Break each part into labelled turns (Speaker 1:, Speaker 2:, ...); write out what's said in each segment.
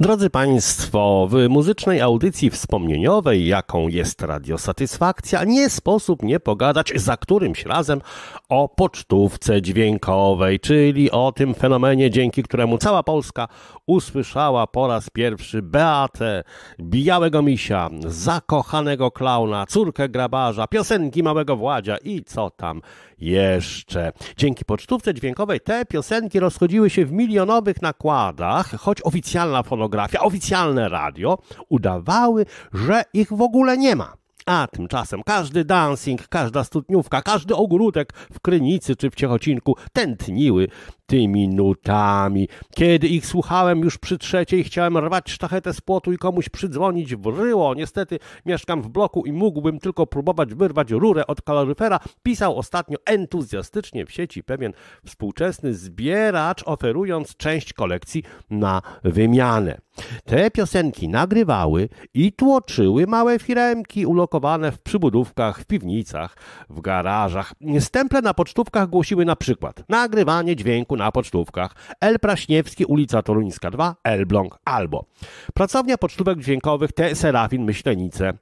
Speaker 1: Drodzy Państwo, w muzycznej audycji wspomnieniowej, jaką jest Radio Satysfakcja, nie sposób nie pogadać za którymś razem o pocztówce dźwiękowej, czyli o tym fenomenie, dzięki któremu cała Polska usłyszała po raz pierwszy Beatę, Białego Misia, zakochanego klauna, córkę grabarza, piosenki Małego Władzia i co tam jeszcze. Dzięki pocztówce dźwiękowej te piosenki rozchodziły się w milionowych nakładach, choć oficjalna fonografa oficjalne radio udawały, że ich w ogóle nie ma. A tymczasem każdy dancing, każda studniówka, każdy ogródek w Krynicy czy w Ciechocinku tętniły tymi nutami. Kiedy ich słuchałem już przy trzeciej, chciałem rwać sztachetę z płotu i komuś przydzwonić w ryło. Niestety mieszkam w bloku i mógłbym tylko próbować wyrwać rurę od kaloryfera. Pisał ostatnio entuzjastycznie w sieci pewien współczesny zbieracz, oferując część kolekcji na wymianę. Te piosenki nagrywały i tłoczyły małe firemki ulokowane w przybudówkach, w piwnicach, w garażach. Stemple na pocztówkach głosiły na przykład nagrywanie dźwięku na pocztówkach El Praśniewski, ulica Toruńska 2, Elbląg albo pracownia pocztówek dźwiękowych T. Serafin Myślenice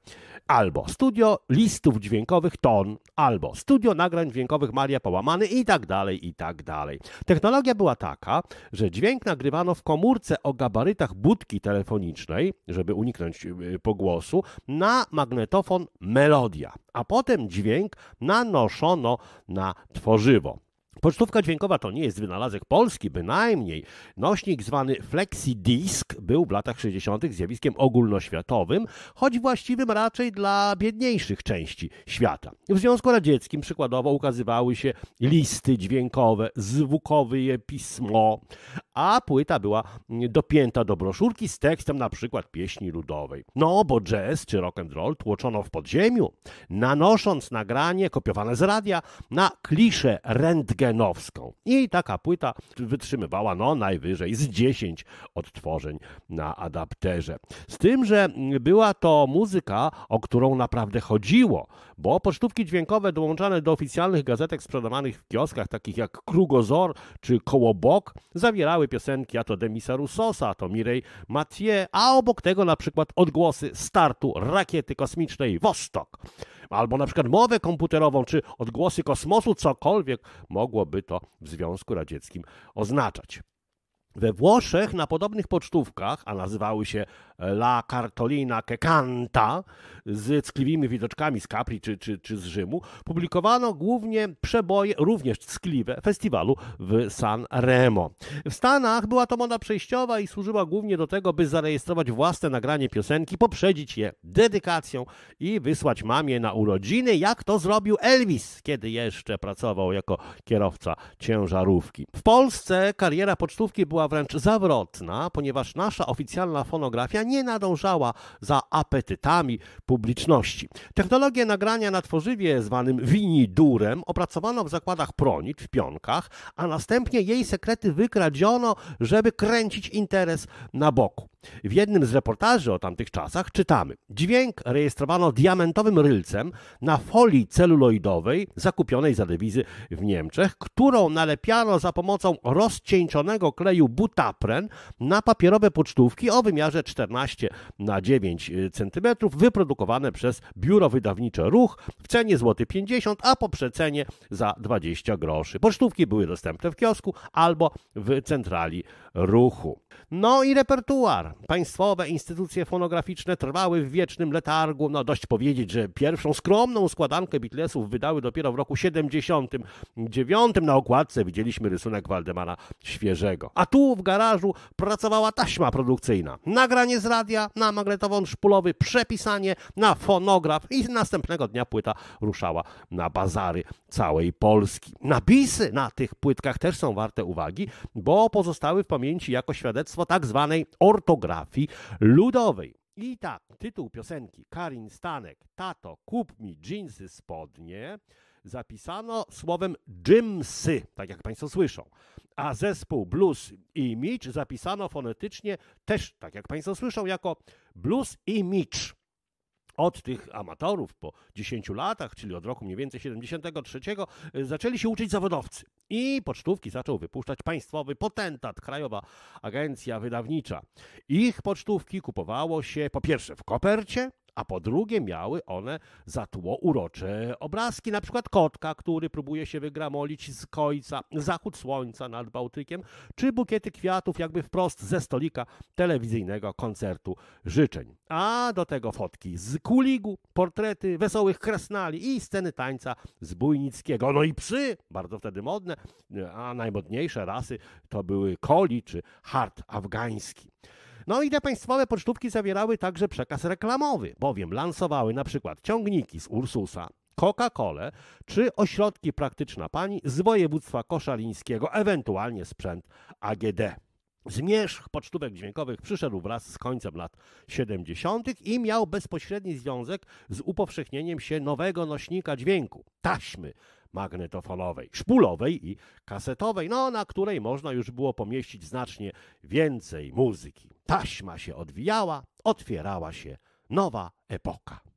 Speaker 1: albo studio listów dźwiękowych Ton, albo studio nagrań dźwiękowych Maria Połamany i tak dalej, i tak dalej. Technologia była taka, że dźwięk nagrywano w komórce o gabarytach budki telefonicznej, żeby uniknąć y, pogłosu, na magnetofon Melodia, a potem dźwięk nanoszono na tworzywo. Pocztówka dźwiękowa to nie jest wynalazek polski, bynajmniej. Nośnik zwany FlexiDisc był w latach 60. zjawiskiem ogólnoświatowym, choć właściwym raczej dla biedniejszych części świata. W Związku Radzieckim przykładowo ukazywały się listy dźwiękowe, zwukowe pismo, a płyta była dopięta do broszurki z tekstem na przykład pieśni ludowej. No, bo jazz czy rock and roll tłoczono w podziemiu, nanosząc nagranie kopiowane z radia na klisze rentgen Lenowską. I taka płyta wytrzymywała no najwyżej z 10 odtworzeń na adapterze. Z tym, że była to muzyka, o którą naprawdę chodziło, bo pocztówki dźwiękowe dołączane do oficjalnych gazetek sprzedawanych w kioskach takich jak Krugozor czy Kołobok zawierały piosenki a to Demisa Russosa, a to Mirej Mathieu, a obok tego na przykład odgłosy startu rakiety kosmicznej Wostok, albo na przykład mowę komputerową czy odgłosy kosmosu, cokolwiek mogłoby to w Związku Radzieckim oznaczać. We Włoszech na podobnych pocztówkach, a nazywały się La Cartolina che canta z ckliwymi widoczkami z Capri czy, czy, czy z Rzymu, publikowano głównie przeboje, również ckliwe, festiwalu w San Remo. W Stanach była to moda przejściowa i służyła głównie do tego, by zarejestrować własne nagranie piosenki, poprzedzić je dedykacją i wysłać mamie na urodziny, jak to zrobił Elvis, kiedy jeszcze pracował jako kierowca ciężarówki. W Polsce kariera pocztówki była wręcz zawrotna, ponieważ nasza oficjalna fonografia nie nie nadążała za apetytami publiczności. Technologię nagrania na tworzywie zwanym winidurem opracowano w zakładach Pronit w Pionkach, a następnie jej sekrety wykradziono, żeby kręcić interes na boku. W jednym z reportaży o tamtych czasach czytamy: Dźwięk rejestrowano diamentowym rylcem na folii celuloidowej zakupionej za dewizy w Niemczech, którą nalepiano za pomocą rozcieńczonego kleju butapren na papierowe pocztówki o wymiarze 14 12 na 9 y, cm, wyprodukowane przez biuro wydawnicze Ruch w cenie złoty 50, a po przecenie za 20 groszy. Pocztówki były dostępne w kiosku albo w centrali ruchu. No i repertuar. Państwowe instytucje fonograficzne trwały w wiecznym letargu. No dość powiedzieć, że pierwszą skromną składankę Beatlesów wydały dopiero w roku 79. Na okładce widzieliśmy rysunek Waldemara Świeżego. A tu w garażu pracowała taśma produkcyjna. Nagranie z radia na magnetową szpulowy, przepisanie na fonograf i następnego dnia płyta ruszała na bazary całej Polski. Napisy na tych płytkach też są warte uwagi, bo pozostały w pamięci jako świadectwo tak zwanej ortografii ludowej. I tak, tytuł piosenki Karin Stanek, Tato, kup mi dżinsy spodnie zapisano słowem Jimsy, tak jak Państwo słyszą. A zespół Blues i Mitch zapisano fonetycznie też, tak jak Państwo słyszą, jako Blues i Mitch. Od tych amatorów po 10 latach, czyli od roku mniej więcej 73, y, zaczęli się uczyć zawodowcy. I pocztówki zaczął wypuszczać państwowy potentat, Krajowa Agencja Wydawnicza. Ich pocztówki kupowało się po pierwsze w kopercie, a po drugie miały one za tło urocze obrazki, na przykład kotka, który próbuje się wygramolić z końca, zachód słońca nad Bałtykiem, czy bukiety kwiatów jakby wprost ze stolika telewizyjnego koncertu życzeń. A do tego fotki z kuligu, portrety wesołych kresnali i sceny tańca z Bójnickiego. No i psy, bardzo wtedy modne, a najmodniejsze rasy to były koli czy hart afgański. No i te państwowe pocztówki zawierały także przekaz reklamowy, bowiem lansowały na przykład ciągniki z Ursusa, Coca-Colę czy ośrodki praktyczna pani z województwa koszalińskiego, ewentualnie sprzęt AGD. Zmierzch pocztówek dźwiękowych przyszedł wraz z końcem lat 70. i miał bezpośredni związek z upowszechnieniem się nowego nośnika dźwięku taśmy magnetofonowej, szpulowej i kasetowej, no na której można już było pomieścić znacznie więcej muzyki taśma się odwijała, otwierała się nowa epoka.